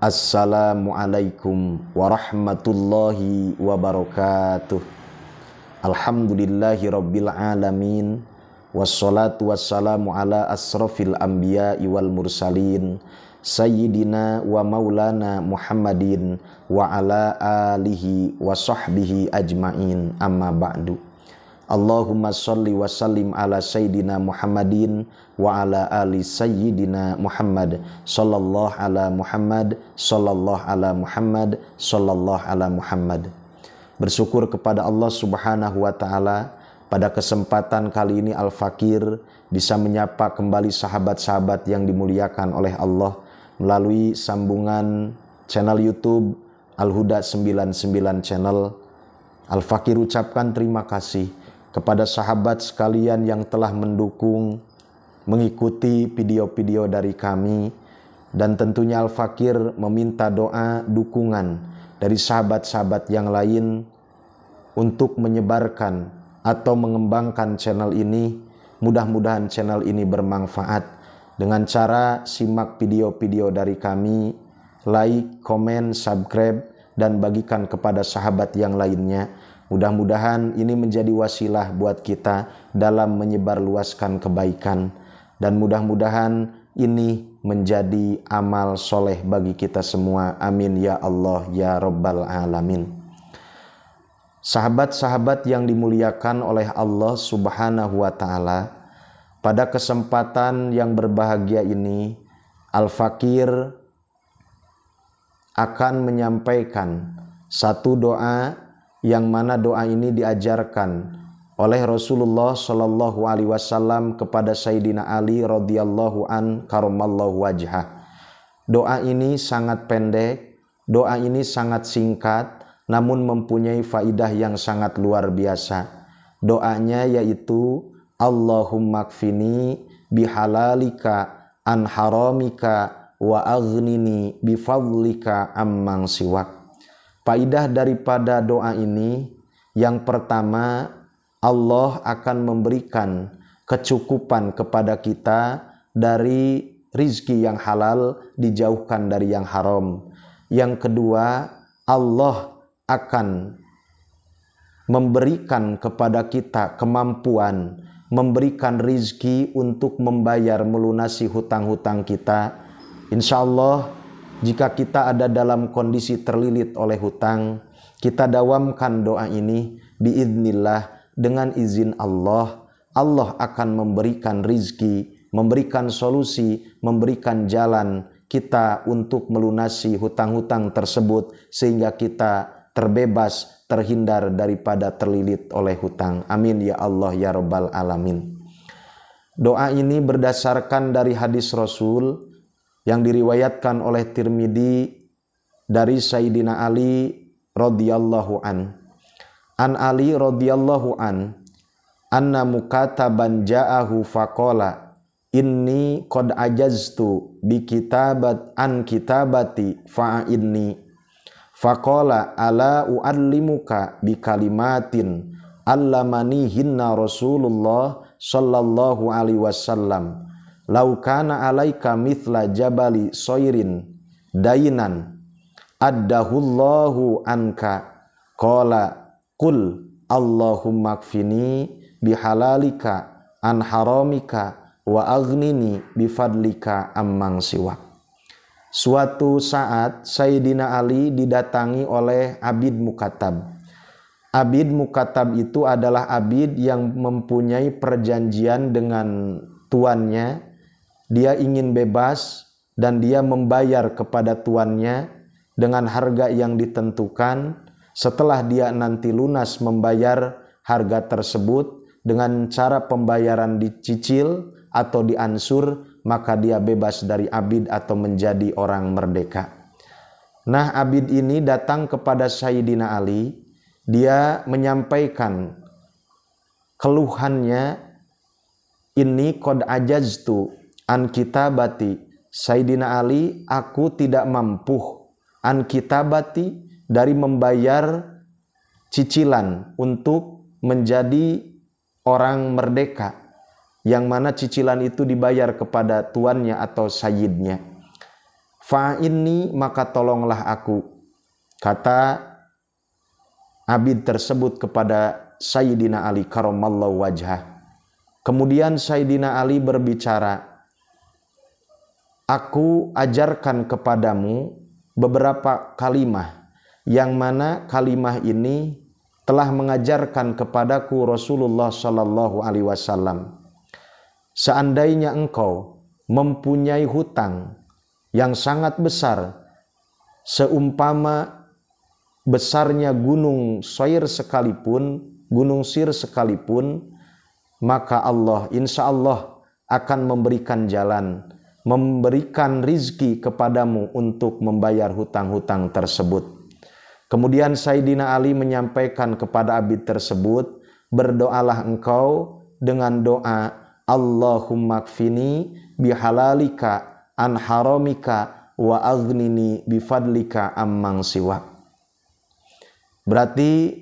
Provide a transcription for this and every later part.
Assalamualaikum warahmatullahi wabarakatuh. Alhamdulillahi rabbil alamin. Wassalatu wassalamu ala asrofil anbiya'i wal mursalin. Sayyidina wa maulana Muhammadin wa ala alihi wa sahbihi ajmain amma ba'du. Allahumma salli wa sallim ala sayyidina Muhammadin wa ala ali sayyidina Muhammad sallallahu ala Muhammad sallallahu ala Muhammad sallallahu ala Muhammad bersyukur kepada Allah Subhanahu wa taala pada kesempatan kali ini Al-Fakir bisa menyapa kembali sahabat-sahabat yang dimuliakan oleh Allah melalui sambungan channel YouTube Al-Huda 99 channel Al-Fakir ucapkan terima kasih kepada sahabat sekalian yang telah mendukung, mengikuti video-video dari kami, dan tentunya Al-Fakir meminta doa dukungan dari sahabat-sahabat yang lain untuk menyebarkan atau mengembangkan channel ini. Mudah-mudahan channel ini bermanfaat dengan cara simak video-video dari kami, like, komen, subscribe, dan bagikan kepada sahabat yang lainnya Mudah-mudahan ini menjadi wasilah buat kita dalam menyebarluaskan kebaikan dan mudah-mudahan ini menjadi amal soleh bagi kita semua. Amin ya Allah ya Rabbal Alamin. Sahabat-sahabat yang dimuliakan oleh Allah Subhanahu wa Ta'ala, pada kesempatan yang berbahagia ini, Al-Fakir akan menyampaikan satu doa yang mana doa ini diajarkan oleh Rasulullah Shallallahu Alaihi Wasallam kepada Sayyidina Ali radhiyallahu an karomallahu wajah. Doa ini sangat pendek, doa ini sangat singkat, namun mempunyai faidah yang sangat luar biasa. Doanya yaitu Allahumma kfini bihalalika an haramika wa aghnini bifadlika amman siwak. Faidah daripada doa ini yang pertama Allah akan memberikan kecukupan kepada kita dari rizki yang halal dijauhkan dari yang haram. Yang kedua, Allah akan memberikan kepada kita kemampuan, memberikan rizki untuk membayar melunasi hutang-hutang kita. Insya Allah, jika kita ada dalam kondisi terlilit oleh hutang, kita dawamkan doa ini biiznillah dengan izin Allah. Allah akan memberikan rizki, memberikan solusi, memberikan jalan kita untuk melunasi hutang-hutang tersebut sehingga kita terbebas, terhindar daripada terlilit oleh hutang. Amin ya Allah ya Rabbal Alamin. Doa ini berdasarkan dari hadis Rasul yang diriwayatkan oleh Tirmidzi dari Sayyidina Ali radhiyallahu an. An Ali radhiyallahu an anna mukataban ja'ahu faqala inni qad ajaztu bi kitabat an kitabati fa'inni faqala ala uallimuka bi kalimatin allamanihinna Rasulullah sallallahu alaihi wasallam laukana alaika mithla jabali soirin dainan addahullahu anka kola kul Allahumma kfini bihalalika an haramika wa agnini bifadlika amman siwa suatu saat Sayyidina Ali didatangi oleh Abid Mukatab Abid Mukatab itu adalah abid yang mempunyai perjanjian dengan tuannya dia ingin bebas dan dia membayar kepada tuannya dengan harga yang ditentukan. Setelah dia nanti lunas membayar harga tersebut dengan cara pembayaran dicicil atau diansur, maka dia bebas dari abid atau menjadi orang merdeka. Nah, abid ini datang kepada Sayyidina Ali. Dia menyampaikan keluhannya ini kod ajaztu an kitabati Sayyidina Ali aku tidak mampu an kitabati dari membayar cicilan untuk menjadi orang merdeka yang mana cicilan itu dibayar kepada tuannya atau Fa ini maka tolonglah aku. Kata Abid tersebut kepada Sayyidina Ali karomallahu wajah. Kemudian Sayyidina Ali berbicara, aku ajarkan kepadamu beberapa kalimah yang mana kalimah ini telah mengajarkan kepadaku Rasulullah Shallallahu Alaihi Wasallam. Seandainya engkau mempunyai hutang yang sangat besar, seumpama besarnya gunung soir sekalipun, gunung sir sekalipun, maka Allah insya Allah akan memberikan jalan memberikan rizki kepadamu untuk membayar hutang-hutang tersebut. Kemudian Saidina Ali menyampaikan kepada abid tersebut, berdoalah engkau dengan doa Allahumma kfini bihalalika an haramika wa aghnini bifadlika ammang siwa. Berarti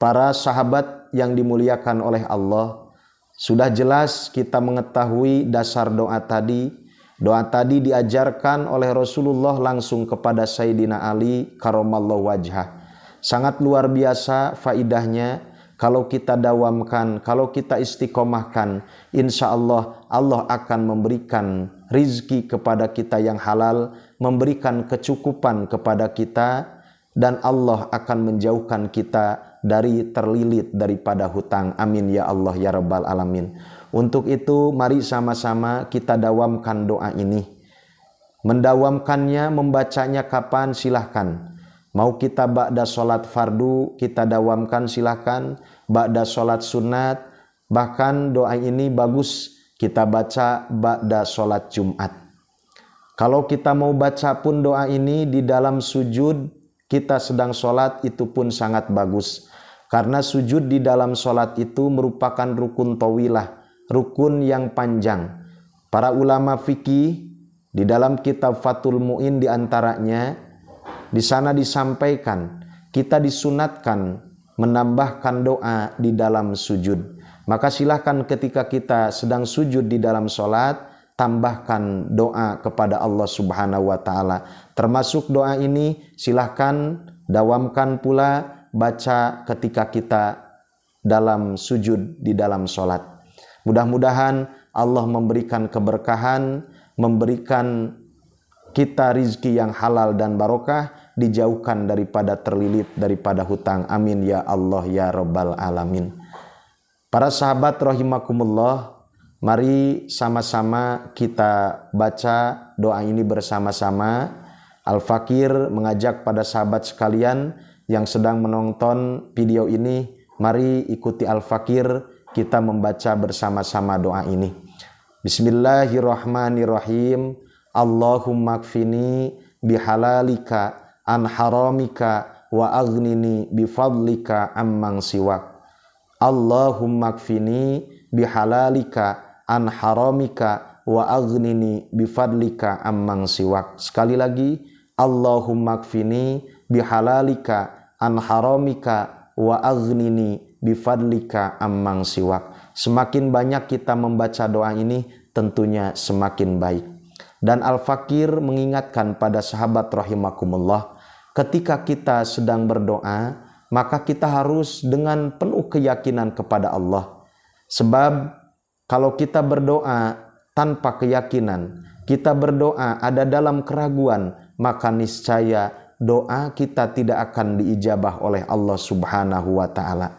para sahabat yang dimuliakan oleh Allah, sudah jelas kita mengetahui dasar doa tadi, Doa tadi diajarkan oleh Rasulullah langsung kepada Sayyidina Ali karomallahu wajah Sangat luar biasa faidahnya kalau kita dawamkan, kalau kita istiqomahkan, insya Allah Allah akan memberikan rizki kepada kita yang halal, memberikan kecukupan kepada kita dan Allah akan menjauhkan kita dari terlilit daripada hutang. Amin ya Allah ya Rabbal Alamin. Untuk itu mari sama-sama kita dawamkan doa ini. Mendawamkannya, membacanya kapan silahkan. Mau kita ba'da sholat fardu, kita dawamkan silahkan. Ba'da sholat sunat, bahkan doa ini bagus kita baca ba'da sholat jumat. Kalau kita mau baca pun doa ini di dalam sujud, kita sedang sholat itu pun sangat bagus. Karena sujud di dalam sholat itu merupakan rukun towilah, rukun yang panjang. Para ulama fikih di dalam kitab Fatul Mu'in di antaranya, di sana disampaikan, kita disunatkan menambahkan doa di dalam sujud. Maka silahkan ketika kita sedang sujud di dalam sholat, tambahkan doa kepada Allah Subhanahu wa taala. Termasuk doa ini silahkan dawamkan pula baca ketika kita dalam sujud di dalam sholat. Mudah-mudahan Allah memberikan keberkahan, memberikan kita rizki yang halal dan barokah, dijauhkan daripada terlilit daripada hutang. Amin ya Allah ya Rabbal Alamin. Para sahabat rahimakumullah, Mari sama-sama kita baca doa ini bersama-sama. Al-Fakir mengajak pada sahabat sekalian yang sedang menonton video ini, mari ikuti Al-Fakir kita membaca bersama-sama doa ini. Bismillahirrahmanirrahim. Allahumma kfini bihalalika an haramika wa agnini bifadlika ammang siwak. Allahumma kfini bihalalika an haramika wa aghnini bifadlika amman siwak. Sekali lagi, Allahumma kfini bihalalika an haramika wa aghnini bifadlika amman siwak. Semakin banyak kita membaca doa ini, tentunya semakin baik. Dan Al-Fakir mengingatkan pada sahabat rahimakumullah, ketika kita sedang berdoa, maka kita harus dengan penuh keyakinan kepada Allah. Sebab kalau kita berdoa tanpa keyakinan, kita berdoa ada dalam keraguan, maka niscaya doa kita tidak akan diijabah oleh Allah Subhanahu wa taala.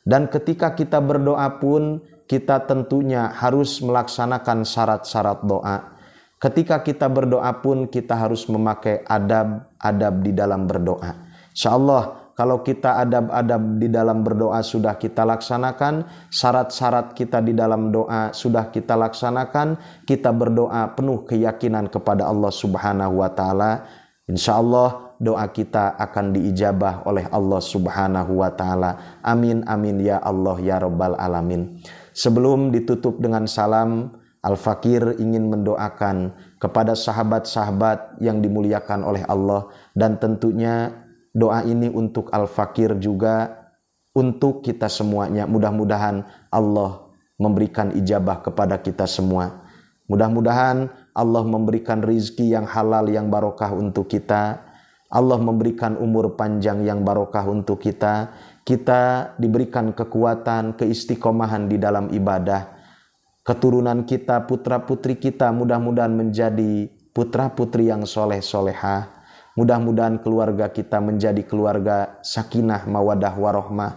Dan ketika kita berdoa pun kita tentunya harus melaksanakan syarat-syarat doa. Ketika kita berdoa pun kita harus memakai adab-adab di dalam berdoa. Insyaallah kalau kita adab-adab di dalam berdoa sudah kita laksanakan, syarat-syarat kita di dalam doa sudah kita laksanakan, kita berdoa penuh keyakinan kepada Allah Subhanahu wa taala, insyaallah doa kita akan diijabah oleh Allah Subhanahu wa taala. Amin amin ya Allah ya rabbal alamin. Sebelum ditutup dengan salam, Al-Fakir ingin mendoakan kepada sahabat-sahabat yang dimuliakan oleh Allah dan tentunya Doa ini untuk al-fakir juga, untuk kita semuanya. Mudah-mudahan Allah memberikan ijabah kepada kita semua. Mudah-mudahan Allah memberikan rizki yang halal yang barokah untuk kita. Allah memberikan umur panjang yang barokah untuk kita. Kita diberikan kekuatan, keistiqomahan di dalam ibadah. Keturunan kita, putra-putri kita mudah-mudahan menjadi putra-putri yang soleh soleha. Mudah-mudahan keluarga kita menjadi keluarga sakinah mawadah warohmah.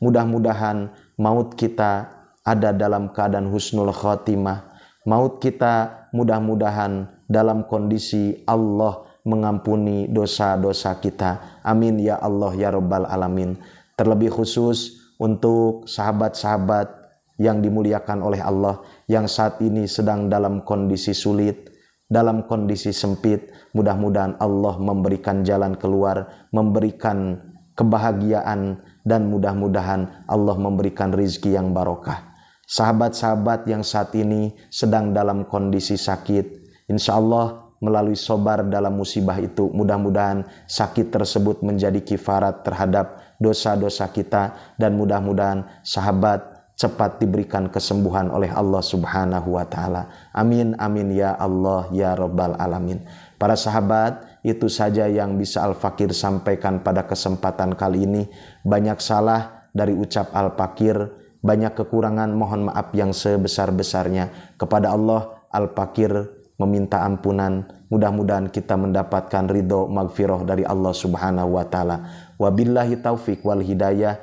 Mudah-mudahan maut kita ada dalam keadaan husnul khotimah. Maut kita mudah-mudahan dalam kondisi Allah mengampuni dosa-dosa kita. Amin ya Allah ya Rabbal Alamin. Terlebih khusus untuk sahabat-sahabat yang dimuliakan oleh Allah yang saat ini sedang dalam kondisi sulit, dalam kondisi sempit. Mudah-mudahan Allah memberikan jalan keluar, memberikan kebahagiaan, dan mudah-mudahan Allah memberikan rizki yang barokah. Sahabat-sahabat yang saat ini sedang dalam kondisi sakit, insya Allah melalui sobar dalam musibah itu, mudah-mudahan sakit tersebut menjadi kifarat terhadap dosa-dosa kita, dan mudah-mudahan sahabat cepat diberikan kesembuhan oleh Allah Subhanahu wa taala. Amin amin ya Allah ya rabbal alamin. Para sahabat, itu saja yang bisa Al-Fakir sampaikan pada kesempatan kali ini. Banyak salah dari ucap Al-Fakir, banyak kekurangan mohon maaf yang sebesar-besarnya. Kepada Allah, Al-Fakir meminta ampunan. Mudah-mudahan kita mendapatkan ridho maghfirah dari Allah subhanahu wa ta'ala. Wabillahi taufik wal hidayah.